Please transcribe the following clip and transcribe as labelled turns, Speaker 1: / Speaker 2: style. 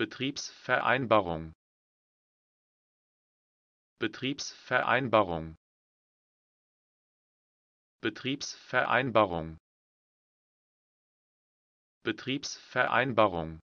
Speaker 1: betriebsvereinbarung betriebsvereinbarung betriebsvereinbarung betriebsvereinbarung